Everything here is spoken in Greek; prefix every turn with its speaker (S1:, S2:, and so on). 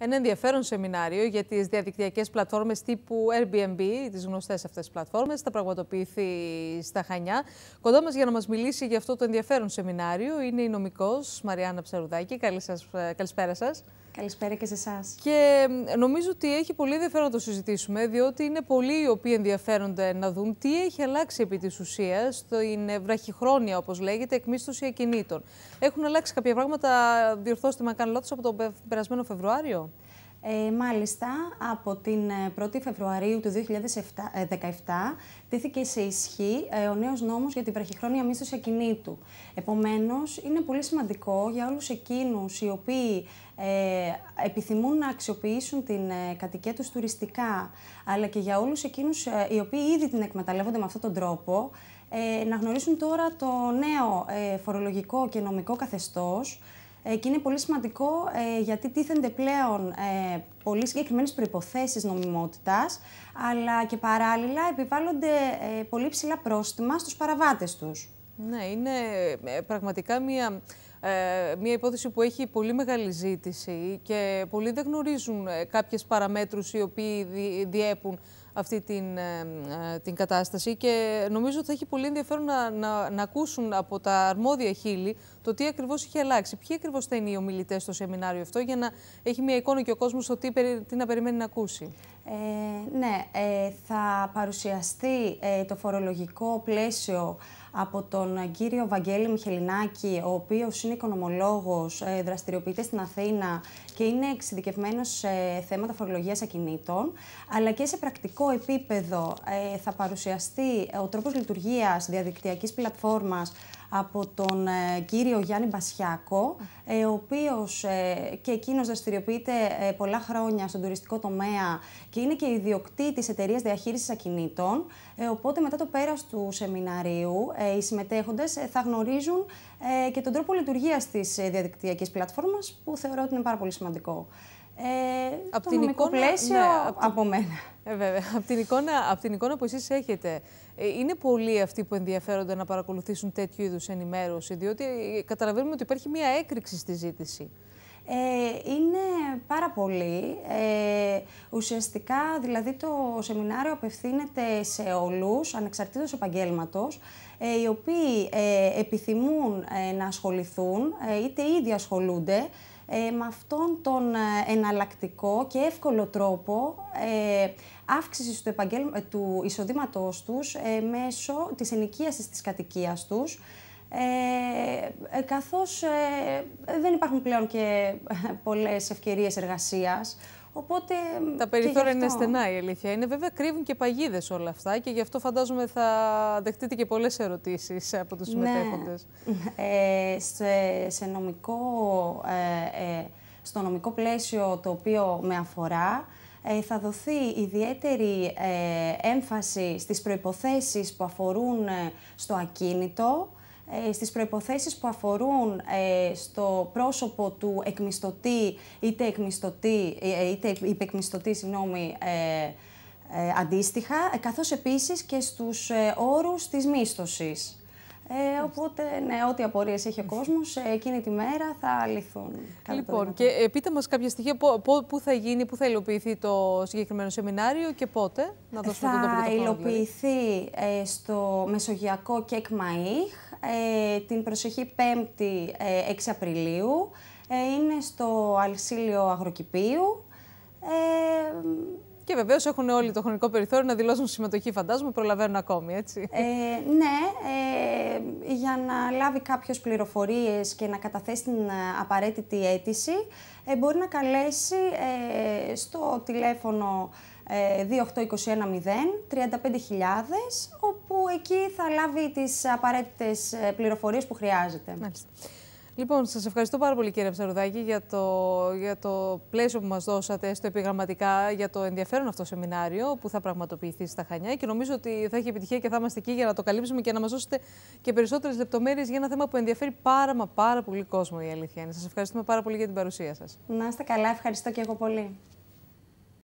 S1: Ένα ενδιαφέρον σεμινάριο για τις διαδικτυακές πλατφόρμες τύπου Airbnb, τις γνωστές αυτές πλατφόρμες, θα πραγματοποιηθεί στα Χανιά. Κοντά μας για να μας μιλήσει για αυτό το ενδιαφέρον σεμινάριο είναι η νομικός Μαριάννα Ψαρουδάκη. Ε, καλησπέρα σας. Καλησπέρα και σε εσάς. Και νομίζω ότι έχει πολύ ενδιαφέρον να το συζητήσουμε, διότι είναι πολλοί οι οποίοι ενδιαφέρονται να δουν τι έχει αλλάξει επί της ουσίας στην ε, βραχυχρόνια, όπως λέγεται, εκμίσθωση ακινήτων. Έχουν αλλάξει κάποια πράγματα, διορθώστε με αν κάνω λάθος, από τον περασμένο Φεβρουάριο. Ε, μάλιστα, από την 1η ε, Φεβρουαρίου του 2017
S2: ε, τήθηκε σε ισχύ ε, ο νέος νόμος για την βραχυχρόνια μίσθωση ακινήτου. Επομένως, είναι πολύ σημαντικό για όλους εκείνους οι οποίοι επιθυμούν να αξιοποιήσουν την κατοικία τους τουριστικά, αλλά και για όλους εκείνους οι οποίοι ήδη την εκμεταλλεύονται με αυτόν τον τρόπο, να γνωρίσουν τώρα το νέο φορολογικό και νομικό καθεστώς, ε, και είναι πολύ σημαντικό ε, γιατί τίθενται πλέον ε, πολύ συγκεκριμένες προϋποθέσεις νομιμότητας, αλλά και παράλληλα επιβάλλονται πολύ ψηλά πρόστιμα στους παραβάτες τους.
S1: Ναι, είναι πραγματικά μια, μια υπόθεση που έχει πολύ μεγάλη ζήτηση και πολλοί δεν γνωρίζουν κάποιες παραμέτρους οι οποίοι διέπουν αυτή την, ε, ε, την κατάσταση και νομίζω ότι θα έχει πολύ ενδιαφέρον να, να, να ακούσουν από τα αρμόδια χείλη το τι ακριβώς είχε αλλάξει. Ποιοι ακριβώς θα είναι οι ομιλητές στο σεμινάριο αυτό, για να έχει μια εικόνα και ο κόσμος το τι, τι να περιμένει να ακούσει.
S2: Ε, ναι, ε, θα παρουσιαστεί ε, το φορολογικό πλαίσιο από τον κύριο Βαγγέλη Μιχελινάκη, ο οποίος είναι οικονομολόγος, ε, δραστηριοποιείται στην Αθήνα και είναι εξειδικευμένος σε θέματα φορολογίας ακινήτων, αλλά και σε πρακτικό επίπεδο ε, θα παρουσιαστεί ο τρόπος λειτουργίας διαδικτυακής πλατφόρμας από τον ε, κύριο Γιάννη Μπασιάκο, ε, ο οποίος ε, και εκείνος δραστηριοποιείται πολλά χρόνια στον τουριστικό τομέα και είναι και ιδιοκτήτης εταιρείας διαχείρισης ακινήτων. Οπότε μετά το πέρας του σεμιναρίου οι συμμετέχοντες θα γνωρίζουν και τον τρόπο λειτουργίας της διαδικτυακής πλατφόρμας που θεωρώ ότι είναι πάρα πολύ
S1: σημαντικό. Ε, από την εικόνα, ναι, από, μένα. Ε, από την, εικόνα, από την εικόνα που εσείς έχετε, ε, είναι πολλοί αυτοί που ενδιαφέρονται να παρακολουθήσουν τέτοιου είδους ενημέρωση, διότι ε, καταλαβαίνουμε ότι υπάρχει μια έκρηξη στη ζήτηση. Ε,
S2: είναι πάρα πολύ. Ε, ουσιαστικά, δηλαδή, το σεμινάριο απευθύνεται σε όλους, ανεξαρτήτως επαγγέλματος, ε, οι οποίοι επιθυμούν να ασχοληθούν, είτε ήδη ασχολούνται, με αυτόν τον εναλλακτικό και εύκολο τρόπο αύξησης του, επαγγελ... του εισοδήματός τους μέσω της ενοικίασης της κατοικίας τους, ε, ε, καθώς ε, δεν υπάρχουν πλέον και ε, πολλές ευκαιρίες εργασίας. Οπότε,
S1: τα περιθώρια είναι στενά η αλήθεια. Είναι βέβαια κρύβουν και παγίδες όλα αυτά και γι' αυτό φαντάζομαι θα δεχτείτε και πολλές ερωτήσεις από τους συμμετέχοντε. Ναι. Ε, σε, σε νομικό, ε, στο
S2: νομικό πλαίσιο το οποίο με αφορά, θα δοθεί ιδιαίτερη έμφαση στις προϋποθέσεις που αφορούν στο ακίνητο, ε, στις προϋποθέσεις που αφορούν ε, στο πρόσωπο του εκμιστοτή είτε, εκμιστοτή, ε, είτε υπεκμιστοτή συγγνώμη, αντίστοιχα, καθώς επίσης και στους όρους της μίσθωσης. Ε, οπότε, ναι, ό,τι απορίες έχει ο κόσμος, εκείνη τη μέρα θα λυθούν. Λοιπόν,
S1: και πείτε μας κάποια στοιχεία, πού θα γίνει, πού θα υλοποιηθεί το συγκεκριμένο σεμινάριο και πότε, να δώσουμε θα Θα δηλαδή.
S2: υλοποιηθεί στο Μεσογειακό ΚΕΚΜΑΙΧ, ε, την προσεχή 5η 6 ε, Απριλίου. Ε, είναι στο Αλσίλιο
S1: Αγροκηπίου. Ε, και βεβαίως έχουν όλοι το χρονικό περιθώριο να δηλώσουν συμμετοχή, φαντάζομαι, προλαβαίνουν ακόμη, έτσι. Ε,
S2: ναι, ε, για να λάβει κάποιος πληροφορίες και να καταθέσει την απαραίτητη αίτηση, μπορεί να καλέσει στο τηλέφωνο 28210 35000 που εκεί θα λάβει τις απαραίτητες πληροφορίες
S1: που χρειάζεται. Μάλιστα. Λοιπόν, σας ευχαριστώ πάρα πολύ κύριε Ψαρουδάκη για το, για το πλαίσιο που μας δώσατε στο επιγραμματικά για το ενδιαφέρον αυτό σεμινάριο που θα πραγματοποιηθεί στα Χανιά και νομίζω ότι θα έχει επιτυχία και θα είμαστε εκεί για να το καλύψουμε και να μας δώσετε και περισσότερες λεπτομέρειες για ένα θέμα που ενδιαφέρει πάρα μα πάρα πολύ κόσμο η αλήθεια είναι. Σας ευχαριστούμε πάρα πολύ για την παρουσία σας. Να είστε καλά, ευχαριστώ και εγώ πολύ.